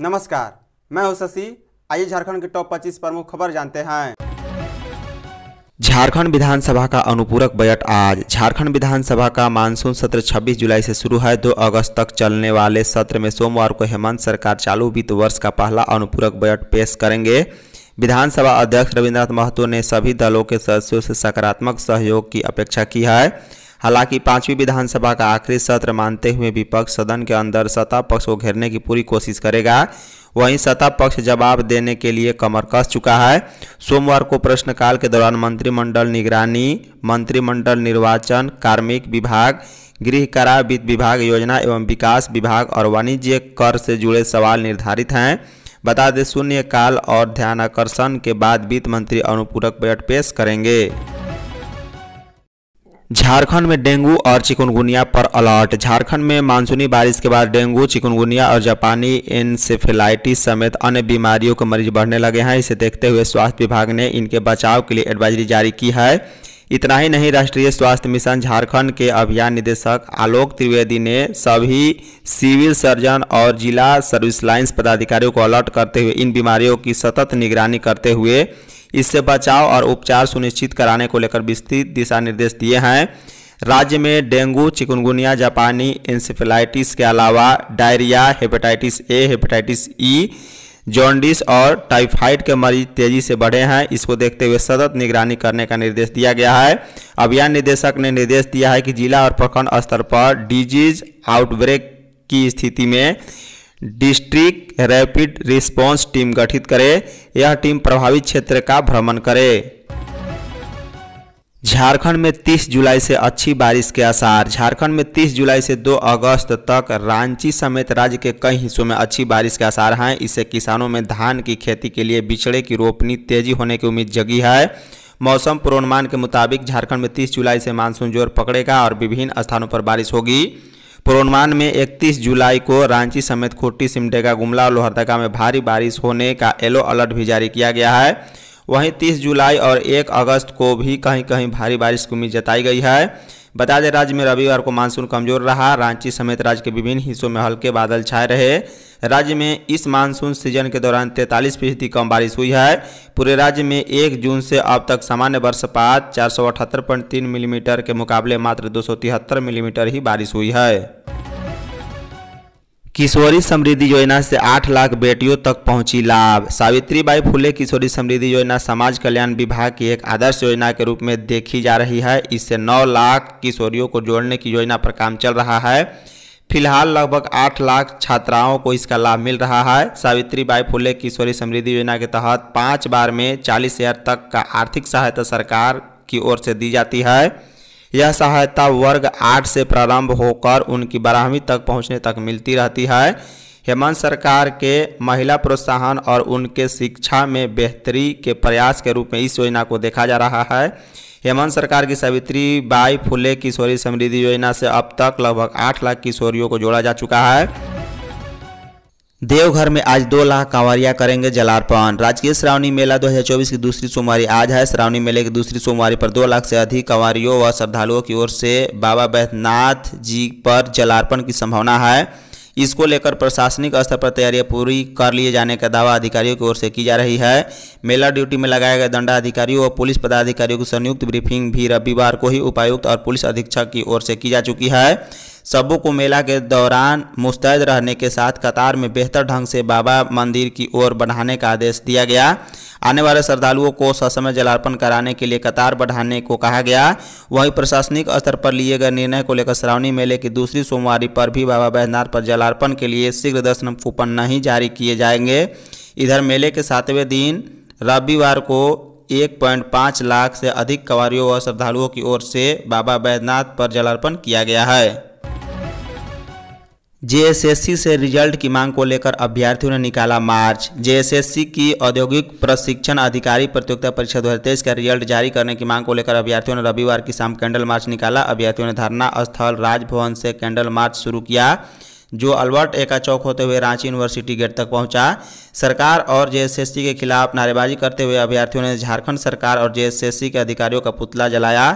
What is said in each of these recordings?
नमस्कार मैं हूं शशि आइए झारखंड के टॉप 25 प्रमुख खबर जानते हैं झारखंड विधानसभा का अनुपूरक बजट आज झारखंड विधानसभा का मानसून सत्र 26 जुलाई से शुरू है 2 अगस्त तक चलने वाले सत्र में सोमवार को हेमंत सरकार चालू वित्त वर्ष का पहला अनुपूरक बजट पेश करेंगे विधानसभा अध्यक्ष रविन्द्रनाथ महतो ने सभी दलों के सदस्यों से सकारात्मक सहयोग की अपेक्षा की है हालांकि पांचवी विधानसभा का आखिरी सत्र मानते हुए विपक्ष सदन के अंदर सत्ता पक्ष को घेरने की पूरी कोशिश करेगा वहीं सत्ता पक्ष जवाब देने के लिए कमर कस चुका है सोमवार को प्रश्नकाल के दौरान मंत्रिमंडल निगरानी मंत्रिमंडल निर्वाचन कार्मिक विभाग गृह करा वित्त विभाग योजना एवं विकास विभाग और वाणिज्य कर से जुड़े सवाल निर्धारित हैं बता दें शून्यकाल और ध्यानाकर्षण के बाद वित्त मंत्री अनुपूरक बजट पेश करेंगे झारखंड में डेंगू और चिकुनगुनिया पर अलर्ट झारखंड में मानसूनी बारिश के बाद डेंगू चिकुनगुनिया और जापानी इंसेफेलाइटिस समेत अन्य बीमारियों के मरीज बढ़ने लगे हैं इसे देखते हुए स्वास्थ्य विभाग ने इनके बचाव के लिए एडवाइजरी जारी की है इतना ही नहीं राष्ट्रीय स्वास्थ्य मिशन झारखंड के अभियान निदेशक आलोक त्रिवेदी ने सभी सिविल सर्जन और जिला सर्विस लाइन्स पदाधिकारियों को अलर्ट करते हुए इन बीमारियों की सतत निगरानी करते हुए इससे बचाव और उपचार सुनिश्चित कराने को लेकर विस्तृत दिशा निर्देश दिए हैं राज्य में डेंगू चिकुनगुनिया जापानी इंसेफेलाइटिस के अलावा diarrhoea hepatitis A hepatitis E jaundice और टाइफाइड के मरीज तेजी से बढ़े हैं इसको देखते हुए सतत निगरानी करने का निर्देश दिया गया है अभियान निदेशक ने निर्देश दिया है कि जिला और प्रखंड स्तर पर डिजीज आउटब्रेक की स्थिति में डिस्ट्रिक्ट रैपिड रिस्पांस टीम गठित करे यह टीम प्रभावित क्षेत्र का भ्रमण करे झारखंड में 30 जुलाई से अच्छी बारिश के आसार झारखंड में 30 जुलाई से 2 अगस्त तक रांची समेत राज्य के कई हिस्सों में अच्छी बारिश के आसार हैं इससे किसानों में धान की खेती के लिए बिछड़े की रोपनी तेजी होने की उम्मीद जगी है मौसम पूर्वानुमान के मुताबिक झारखंड में 30 जुलाई से मानसून जोर पकड़ेगा और विभिन्न स्थानों पर बारिश होगी पूर्वानुमान में 31 जुलाई को रांची समेत खुट्टी सिमडेगा गुमला और लोहरदगा में भारी बारिश होने का येलो अलर्ट भी जारी किया गया है वहीं 30 जुलाई और 1 अगस्त को भी कहीं कहीं भारी बारिश की उम्मीद जताई गई है बता दें राज्य में रविवार को मानसून कमजोर रहा रांची समेत राज्य के विभिन्न हिस्सों में हल्के बादल छाए रहे राज्य में इस मानसून सीजन के दौरान तैंतालीस फीसदी कम बारिश हुई है पूरे राज्य में एक जून से अब तक सामान्य वर्षपात चार सौ अठहत्तर पॉइंट तीन मिलीमीटर के मुकाबले मात्र दो सौ तिहत्तर मिलीमीटर ही बारिश हुई है किशोरी समृद्धि योजना से आठ लाख बेटियों तक पहुंची लाभ सावित्री बाई फुले किशोरी समृद्धि योजना समाज कल्याण विभाग की एक आदर्श योजना के रूप में देखी जा रही है इससे 9 लाख किशोरियों को जोड़ने की योजना पर काम चल रहा है फिलहाल लगभग आठ लाख छात्राओं को इसका लाभ मिल रहा है सावित्री बाई फुले किशोरी समृद्धि योजना के तहत पाँच बार में चालीस हज़ार तक का आर्थिक सहायता सरकार की ओर से दी जाती है यह सहायता वर्ग आठ से प्रारंभ होकर उनकी बारहवीं तक पहुंचने तक मिलती रहती है हेमंत सरकार के महिला प्रोत्साहन और उनके शिक्षा में बेहतरी के प्रयास के रूप में इस योजना को देखा जा रहा है हेमंत सरकार की सावित्री बाई फुले किशोरी समृद्धि योजना से अब तक लगभग आठ लाख किशोरियों को जोड़ा जा चुका है देवघर में आज दो लाख कांवरिया करेंगे जलार्पण राजकीय श्रावणी मेला 2024 की दूसरी सोमवारी आज है श्रावणी मेले की दूसरी सोमवारी पर दो लाख से अधिक कांवरियों व श्रद्धालुओं की ओर से बाबा बैद्यनाथ जी पर जलार्पण की संभावना है इसको लेकर प्रशासनिक स्तर पर तैयारियां पूरी कर लिए जाने का दावा अधिकारियों की ओर से की जा रही है मेला ड्यूटी में लगाए गए दंडाधिकारियों और पुलिस पदाधिकारियों की संयुक्त ब्रीफिंग भी रविवार को ही उपायुक्त और पुलिस अधीक्षक की ओर से की जा चुकी है सबों को मेला के दौरान मुस्तैद रहने के साथ कतार में बेहतर ढंग से बाबा मंदिर की ओर बढ़ाने का आदेश दिया गया आने वाले श्रद्धालुओं को ससमय जलार्पण कराने के लिए कतार बढ़ाने को कहा गया वहीं प्रशासनिक स्तर पर लिए गए निर्णय को लेकर श्रावणी मेले की दूसरी सोमवारी पर भी बाबा बैजनाथ पर जलार्पण के लिए शीघ्र दर्शन कूपन नहीं जारी किए जाएंगे इधर मेले के सातवें दिन रविवार को 1.5 लाख से अधिक कवारियों व श्रद्धालुओं की ओर से बाबा बैद्यनाथ पर जलार्पण किया गया है जेएसएससी से रिजल्ट की मांग को लेकर अभ्यर्थियों ने निकाला मार्च जेएसएससी की औद्योगिक प्रशिक्षण अधिकारी प्रतियोगिता परीक्षा दो का रिजल्ट जारी करने की मांग को लेकर अभ्यर्थियों ने रविवार की शाम कैंडल मार्च निकाला अभ्यर्थियों ने धरना स्थल राजभवन से कैंडल मार्च शुरू किया जो अल्बर्ट एका चौक होते हुए रांची यूनिवर्सिटी गेट तक पहुंचा सरकार और जेएसएससी के खिलाफ नारेबाजी करते हुए अभ्यर्थियों ने झारखंड सरकार और जेएसएससी के अधिकारियों का पुतला जलाया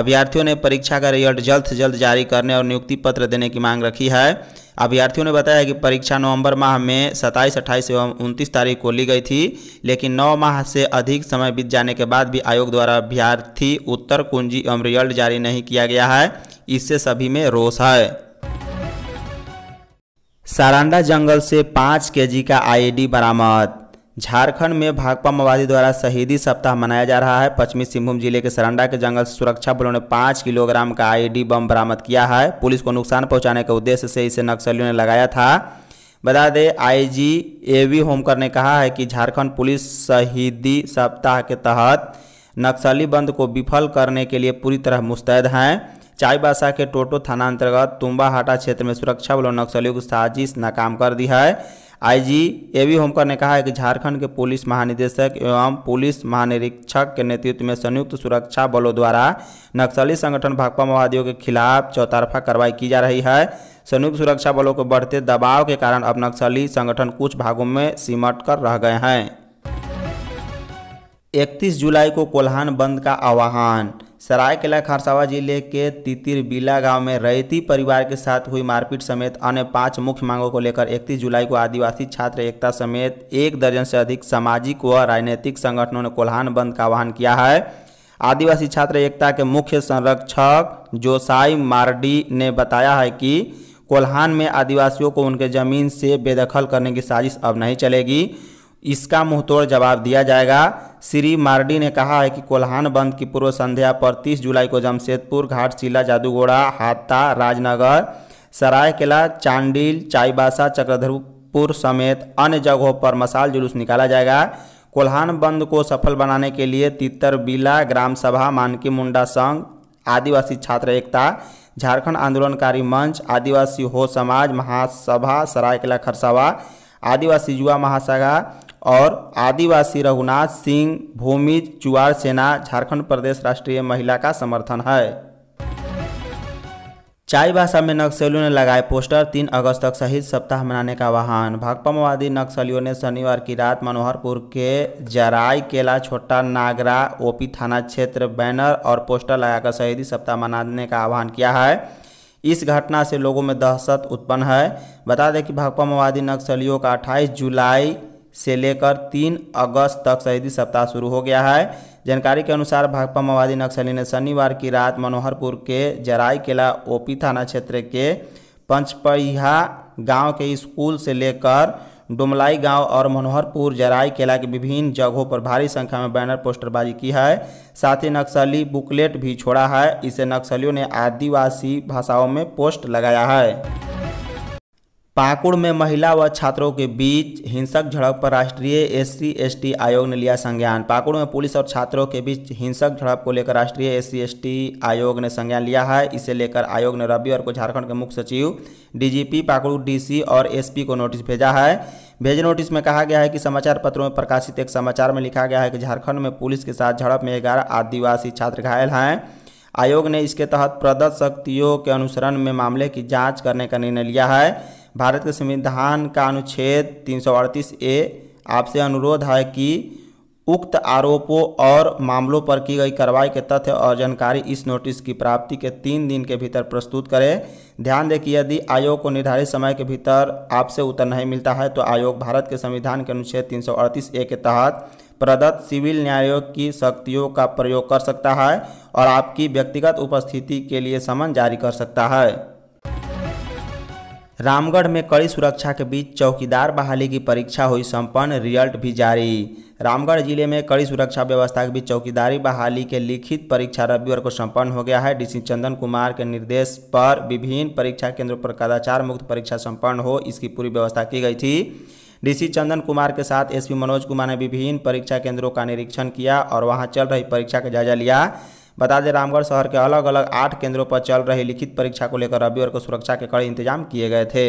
अभ्यर्थियों ने परीक्षा का रिजल्ट जल्द से जल्द जारी करने और नियुक्ति पत्र देने की मांग रखी है अभ्यर्थियों ने बताया कि परीक्षा नवंबर माह में 27, अट्ठाईस एवं 29 तारीख को ली गई थी लेकिन 9 माह से अधिक समय बीत जाने के बाद भी आयोग द्वारा अभ्यर्थी उत्तर कुंजी एवं रिजल्ट जारी नहीं किया गया है इससे सभी में रोष है सारांडा जंगल से पाँच के का आई बरामद झारखंड में भाकपा माओवादी द्वारा शहीदी सप्ताह मनाया जा रहा है पश्चिमी सिंहभूम जिले के सरंडा के जंगल से सुरक्षा बलों ने पाँच किलोग्राम का आईडी बम बरामद किया है पुलिस को नुकसान पहुंचाने के उद्देश्य से इसे नक्सलियों ने लगाया था बता दें आईजी एवी होमकर ने कहा है कि झारखंड पुलिस शहीदी सप्ताह के तहत नक्सली बंद को विफल करने के लिए पूरी तरह मुस्तैद हैं चाईबासा के टोटो थाना अंतर्गत तुम्बाहाटा क्षेत्र में सुरक्षा बलों नक्सलियों की साजिश नाकाम कर दी है आईजी एवी होमकर ने कहा है कि झारखंड के पुलिस महानिदेशक एवं पुलिस महानिरीक्षक के नेतृत्व में संयुक्त सुरक्षा बलों द्वारा नक्सली संगठन भाकपा माओवादियों के खिलाफ चौतरफा कार्रवाई की जा रही है संयुक्त सुरक्षा बलों के बढ़ते दबाव के कारण अब नक्सली संगठन कुछ भागों में सिमट कर रह गए हैं इकतीस जुलाई को कोल्हान बंद का आह्वान सरायकेला खरसावा जिले के तितिरबीला गांव में रैती परिवार के साथ हुई मारपीट समेत अन्य पांच मुख्य मांगों को लेकर 31 जुलाई को आदिवासी छात्र एकता समेत एक दर्जन से अधिक सामाजिक व राजनीतिक संगठनों ने कोल्हान बंद का आह्वान किया है आदिवासी छात्र एकता के मुख्य संरक्षक जोसाई मार्डी ने बताया है कि कोल्हान में आदिवासियों को उनके ज़मीन से बेदखल करने की साजिश अब नहीं चलेगी इसका मुंहतोड़ जवाब दिया जाएगा श्री मार्डी ने कहा है कि कोल्हान बंद की पूर्व संध्या पर 30 जुलाई को जमशेदपुर घाटशिला जादूगोड़ा हाता राजनगर सरायकेला चांडिल चाईबासा चक्रधरपुर समेत अन्य जगहों पर मसाल जुलूस निकाला जाएगा कोल्हान बंद को सफल बनाने के लिए तितरबीला ग्राम सभा मानकी मुंडा संघ आदिवासी छात्र एकता झारखंड आंदोलनकारी मंच आदिवासी हो समाज महासभा सरायकेला खरसावा आदिवासी युवा महासभा और आदिवासी रघुनाथ सिंह भूमिज चुआर सेना झारखंड प्रदेश राष्ट्रीय महिला का समर्थन है चाई भाषा में नक्सलियों ने लगाए पोस्टर तीन अगस्त तक शहीद सप्ताह मनाने का आह्वान भाकपा माओवादी नक्सलियों ने शनिवार की रात मनोहरपुर के जराई केला छोटा नागरा ओपी थाना क्षेत्र बैनर और पोस्टर लगाकर शहीदी सप्ताह मनाने का आह्वान किया है इस घटना से लोगों में दहशत उत्पन्न है बता दें कि भाकपा माओवादी नक्सलियों का अट्ठाईस जुलाई से लेकर तीन अगस्त तक शहीदी सप्ताह शुरू हो गया है जानकारी के अनुसार भाकपा माओवादी नक्सली ने शनिवार की रात मनोहरपुर के जराई किला ओपी थाना क्षेत्र के पंचपहिया गांव के स्कूल से लेकर डुमलाई गांव और मनोहरपुर जराई केला के विभिन्न जगहों पर भारी संख्या में बैनर पोस्टरबाजी की है साथ ही नक्सली बुकलेट भी छोड़ा है इसे नक्सलियों ने आदिवासी भाषाओं में पोस्ट लगाया है पाकुड़ में महिला व छात्रों के बीच हिंसक झड़प पर राष्ट्रीय एस सी आयोग ने लिया संज्ञान पाकुड़ में पुलिस और छात्रों के बीच हिंसक झड़प को लेकर राष्ट्रीय एस सी आयोग ने संज्ञान लिया है इसे लेकर आयोग ने रविवार को झारखंड के मुख्य सचिव डीजीपी पाकुड़ डीसी और एसपी को नोटिस भेजा है भेजे नोटिस में कहा गया है कि समाचार पत्रों में प्रकाशित एक समाचार में लिखा गया है कि झारखंड में पुलिस के साथ झड़प में ग्यारह आदिवासी छात्र घायल हैं आयोग ने इसके तहत प्रदत्त शक्तियों के अनुसरण में मामले की जाँच करने का निर्णय लिया है भारत के संविधान का अनुच्छेद तीन ए आपसे अनुरोध है कि उक्त आरोपों और मामलों पर की गई कार्रवाई के तथ्य और जानकारी इस नोटिस की प्राप्ति के तीन दिन के भीतर प्रस्तुत करें ध्यान दें कि यदि आयोग को निर्धारित समय के भीतर आपसे उत्तर नहीं मिलता है तो आयोग भारत के संविधान के अनुच्छेद तीन ए के तहत प्रदत्त सिविल न्यायालय की शक्तियों का प्रयोग कर सकता है और आपकी व्यक्तिगत उपस्थिति के लिए समन जारी कर सकता है रामगढ़ में कड़ी सुरक्षा के बीच चौकीदार बहाली की परीक्षा हुई संपन्न रिजल्ट भी जारी रामगढ़ जिले में कड़ी सुरक्षा व्यवस्था के बीच चौकीदारी बहाली के लिखित परीक्षा रविवार को संपन्न हो गया है डीसी चंदन कुमार के निर्देश पर विभिन्न परीक्षा केंद्रों पर कदाचार मुक्त परीक्षा संपन्न हो इसकी पूरी व्यवस्था की गई थी डीसी चंदन कुमार के साथ एसपी मनोज कुमार ने विभिन्न परीक्षा केंद्रों का निरीक्षण किया और वहां चल रही परीक्षा का जायजा लिया बता दें रामगढ़ शहर के अलग अलग आठ केंद्रों पर चल रही लिखित परीक्षा को लेकर रविवार को सुरक्षा के कड़े इंतजाम किए गए थे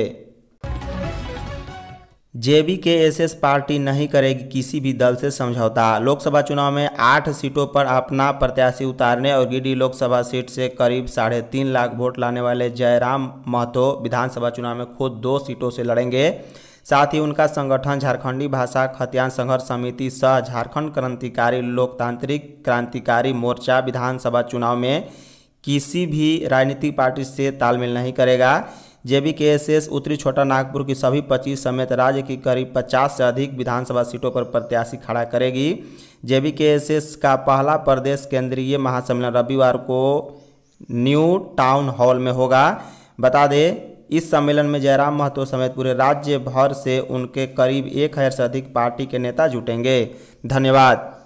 जेबी के एसएस पार्टी नहीं करेगी किसी भी दल से समझौता लोकसभा चुनाव में आठ सीटों पर अपना प्रत्याशी उतारने और गिडी लोकसभा सीट से करीब साढ़े तीन लाख वोट लाने वाले जयराम महतो विधानसभा चुनाव में खुद दो सीटों से लड़ेंगे साथ ही उनका संगठन झारखंडी भाषा खतियान संघर्ष समिति सह झारखंड क्रांतिकारी लोकतांत्रिक क्रांतिकारी मोर्चा विधानसभा चुनाव में किसी भी राजनीतिक पार्टी से तालमेल नहीं करेगा जेबीकेएसएस उत्तरी छोटा नागपुर की सभी पच्चीस समेत राज्य की करीब 50 से अधिक विधानसभा सीटों पर प्रत्याशी खड़ा करेगी जेबीकेएसएस का पहला प्रदेश केंद्रीय महासम्मेलन रविवार को न्यू टाउन हॉल में होगा बता दें इस सम्मेलन में जयराम महतो समेत पूरे राज्य भर से उनके करीब एक हज़ार से अधिक पार्टी के नेता जुटेंगे धन्यवाद